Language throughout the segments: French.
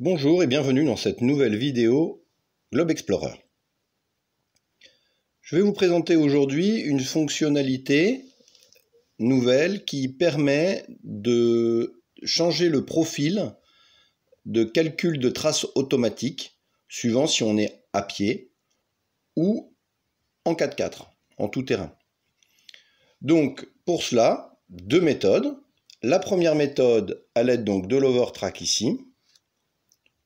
Bonjour et bienvenue dans cette nouvelle vidéo Globe Explorer. Je vais vous présenter aujourd'hui une fonctionnalité nouvelle qui permet de changer le profil de calcul de traces automatique suivant si on est à pied ou en 4x4, en tout terrain. Donc pour cela, deux méthodes. La première méthode à l'aide donc de l'overtrack ici,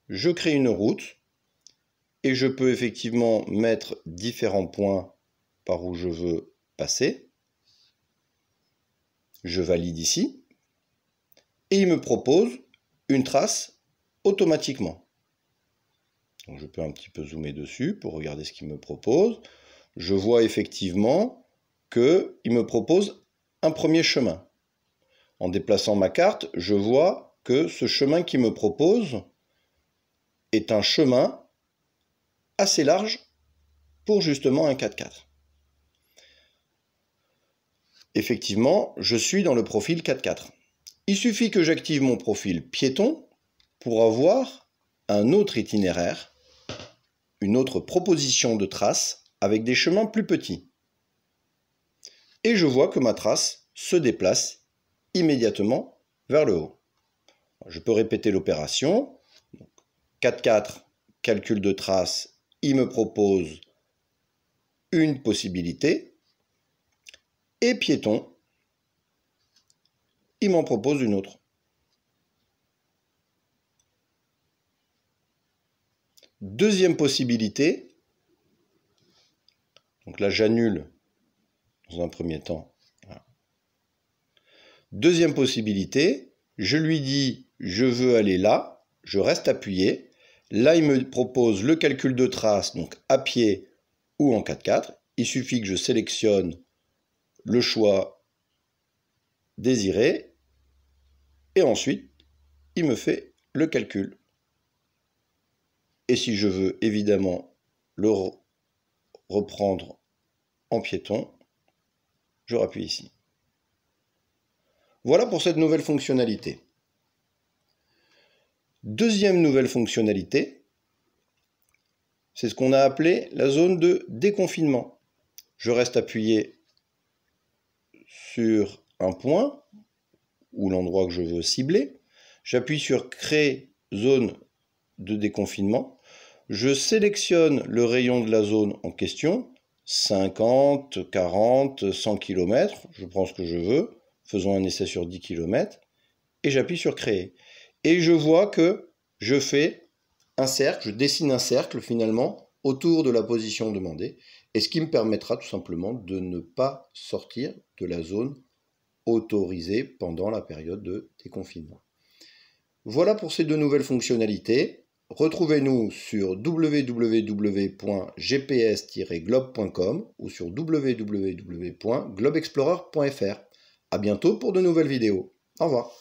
je crée une route et je peux effectivement mettre différents points par où je veux passer. Je valide ici et il me propose une trace automatiquement. je peux un petit peu zoomer dessus pour regarder ce qu'il me propose. Je vois effectivement qu'il me propose un premier chemin. En déplaçant ma carte, je vois que ce chemin qu'il me propose, est un chemin assez large pour justement un 4x4. Effectivement, je suis dans le profil 4x4. Il suffit que j'active mon profil piéton pour avoir un autre itinéraire, une autre proposition de trace avec des chemins plus petits. Et je vois que ma trace se déplace immédiatement vers le haut. Je peux répéter l'opération 4-4, calcul de trace, il me propose une possibilité. Et piéton, il m'en propose une autre. Deuxième possibilité, donc là j'annule dans un premier temps. Deuxième possibilité, je lui dis je veux aller là, je reste appuyé, Là, il me propose le calcul de traces, donc à pied ou en 4x4. Il suffit que je sélectionne le choix désiré et ensuite, il me fait le calcul. Et si je veux évidemment le reprendre en piéton, je rappuie ici. Voilà pour cette nouvelle fonctionnalité. Deuxième nouvelle fonctionnalité, c'est ce qu'on a appelé la zone de déconfinement. Je reste appuyé sur un point ou l'endroit que je veux cibler. J'appuie sur Créer zone de déconfinement. Je sélectionne le rayon de la zone en question, 50, 40, 100 km, je prends ce que je veux, faisons un essai sur 10 km, et j'appuie sur Créer et je vois que je fais un cercle, je dessine un cercle finalement autour de la position demandée, et ce qui me permettra tout simplement de ne pas sortir de la zone autorisée pendant la période de déconfinement. Voilà pour ces deux nouvelles fonctionnalités. Retrouvez-nous sur www.gps-globe.com ou sur www.globeexplorer.fr. A bientôt pour de nouvelles vidéos. Au revoir.